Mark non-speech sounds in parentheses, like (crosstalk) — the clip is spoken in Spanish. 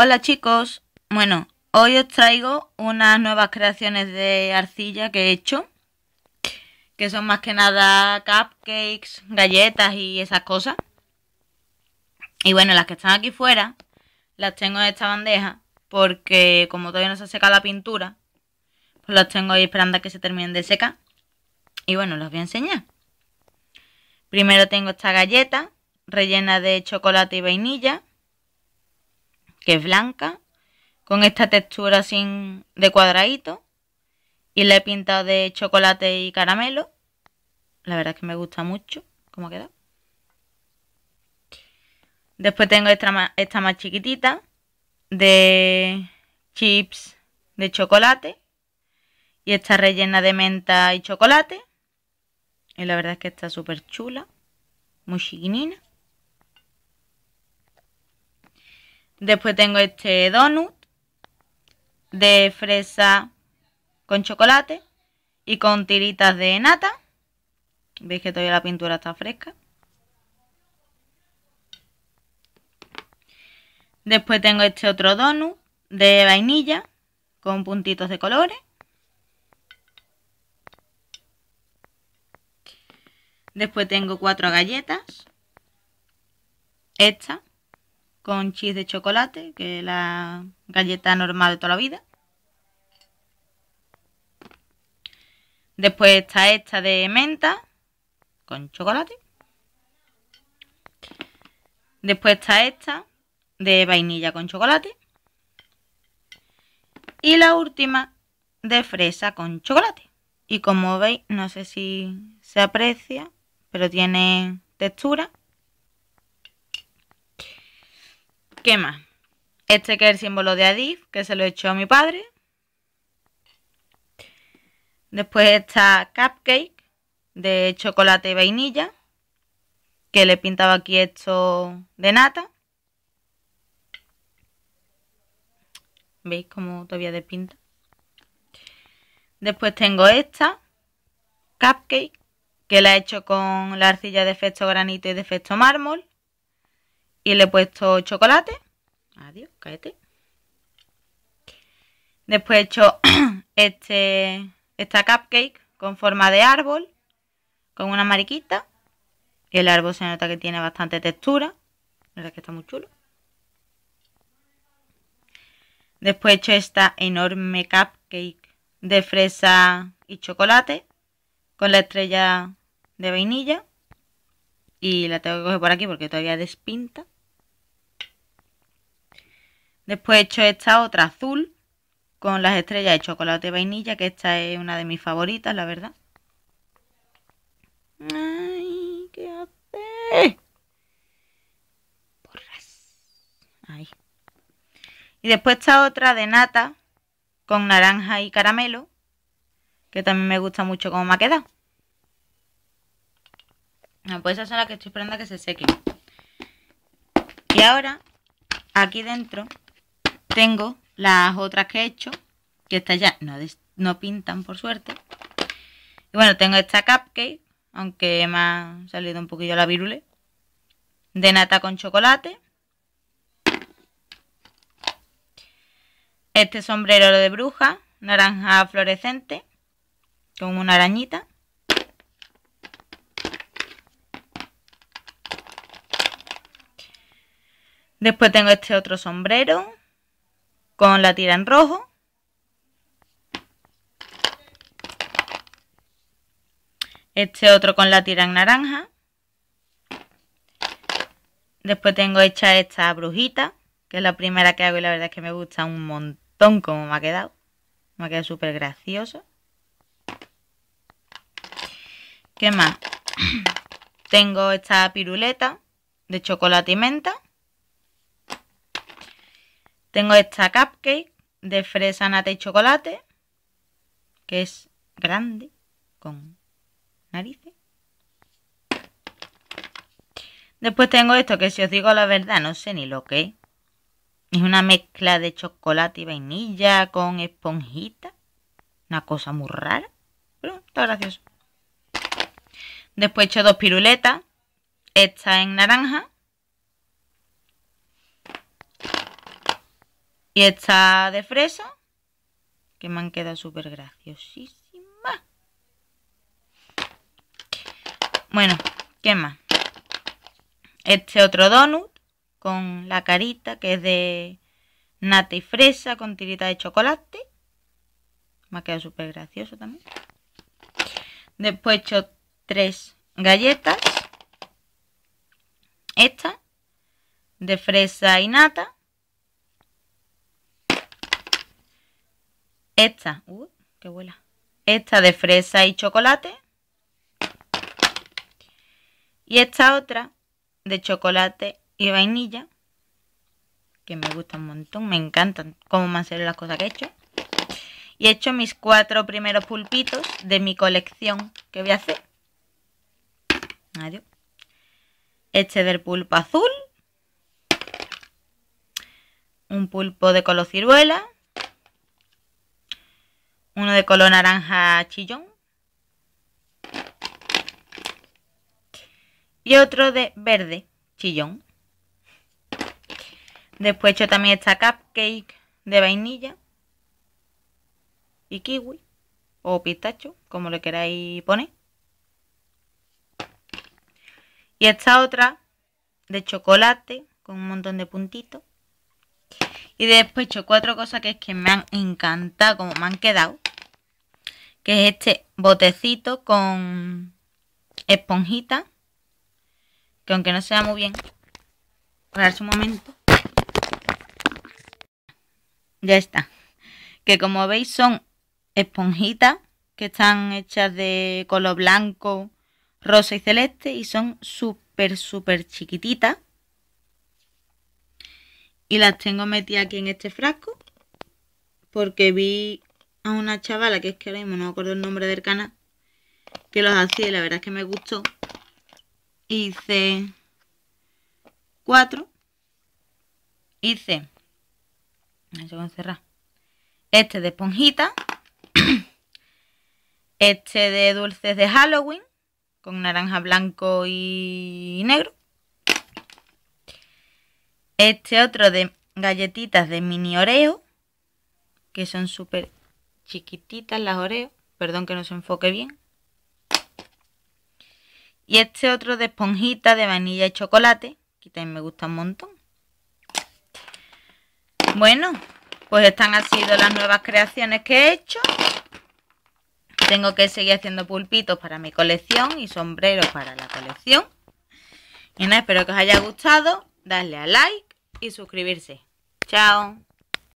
Hola chicos, bueno, hoy os traigo unas nuevas creaciones de arcilla que he hecho, que son más que nada cupcakes, galletas y esas cosas. Y bueno, las que están aquí fuera, las tengo en esta bandeja, porque como todavía no se ha secado la pintura, pues las tengo ahí esperando a que se terminen de secar. Y bueno, las voy a enseñar. Primero tengo esta galleta, rellena de chocolate y vainilla que es blanca, con esta textura sin, de cuadradito. Y la he pintado de chocolate y caramelo. La verdad es que me gusta mucho cómo queda Después tengo esta más, esta más chiquitita de chips de chocolate. Y esta rellena de menta y chocolate. Y la verdad es que está súper chula. Muy chiquinina. Después tengo este donut de fresa con chocolate y con tiritas de nata. Veis que todavía la pintura está fresca. Después tengo este otro donut de vainilla con puntitos de colores. Después tengo cuatro galletas. Esta con chis de chocolate, que es la galleta normal de toda la vida. Después está esta de menta con chocolate. Después está esta de vainilla con chocolate. Y la última de fresa con chocolate. Y como veis, no sé si se aprecia, pero tiene textura. ¿Qué más? Este que es el símbolo de Adif, que se lo he hecho a mi padre. Después esta Cupcake, de chocolate y vainilla, que le pintaba aquí esto de nata. ¿Veis cómo todavía de pinta? Después tengo esta, Cupcake, que la he hecho con la arcilla de efecto granito y de efecto mármol. Y le he puesto chocolate. Adiós, cállate. Después he hecho (clears throat) este, esta cupcake con forma de árbol, con una mariquita. Y el árbol se nota que tiene bastante textura. La verdad que está muy chulo. Después he hecho esta enorme cupcake de fresa y chocolate con la estrella de vainilla. Y la tengo que coger por aquí porque todavía despinta. Después he hecho esta otra azul con las estrellas de chocolate y vainilla, que esta es una de mis favoritas, la verdad. Ay, ¿qué hace? Porras. Ay. Y después esta otra de nata con naranja y caramelo, que también me gusta mucho cómo me ha quedado. No, pues esa son la que estoy esperando a que se seque. Y ahora, aquí dentro, tengo las otras que he hecho, que estas ya no, pintan por suerte. Y bueno, tengo esta cupcake, aunque me ha salido un poquillo la virule. De nata con chocolate. Este sombrero de bruja, naranja fluorescente, con una arañita. Después tengo este otro sombrero, con la tira en rojo. Este otro con la tira en naranja. Después tengo hecha esta brujita, que es la primera que hago y la verdad es que me gusta un montón como me ha quedado. Me ha quedado súper gracioso. ¿Qué más? (clears throat) Tengo esta piruleta de chocolate y menta. Tengo esta cupcake de fresa, nata y chocolate, que es grande, con narices. Después tengo esto que si os digo la verdad no sé ni lo que es. Es una mezcla de chocolate y vainilla con esponjita. Una cosa muy rara, pero está gracioso. Después he hecho dos piruletas. Esta en naranja Y esta de fresa, que me han quedado súper graciosísimas. Bueno, ¿qué más? Este otro donut con la carita que es de nata y fresa con tirita de chocolate. Me ha quedado súper gracioso también. Después he hecho tres galletas. Esta, de fresa y nata Esta, uh, qué Esta de fresa y chocolate. Y esta otra de chocolate y vainilla. Que me gusta un montón. Me encantan cómo más han las cosas que he hecho. Y he hecho mis cuatro primeros pulpitos de mi colección que voy a hacer. Adiós. Este del pulpo azul. Un pulpo de color ciruela uno de color naranja chillón y otro de verde chillón. Después he hecho también esta cupcake de vainilla y kiwi o pistacho, como le queráis poner. Y esta otra de chocolate con un montón de puntitos. Y después he hecho cuatro cosas que es que me han encantado como me han quedado que es este botecito con esponjita, que aunque no sea muy bien, para su momento, ya está. Que como veis son esponjitas que están hechas de color blanco, rosa y celeste y son súper, súper chiquititas. Y las tengo metidas aquí en este frasco porque vi a una chavala, que es que ahora mismo no me acuerdo el nombre del canal, que los hacía y la verdad es que me gustó. Hice cuatro. Hice. cerrar. Este de esponjita. (coughs) este de dulces de Halloween. Con naranja blanco y negro. Este otro de galletitas de mini oreo. Que son súper chiquititas las oreo. Perdón que no se enfoque bien. Y este otro de esponjita de vainilla y chocolate, que también me gusta un montón. Bueno, pues estas han sido las nuevas creaciones que he hecho. Tengo que seguir haciendo pulpitos para mi colección y sombreros para la colección. Y nada, espero que os haya gustado. Darle a like y suscribirse. Chao.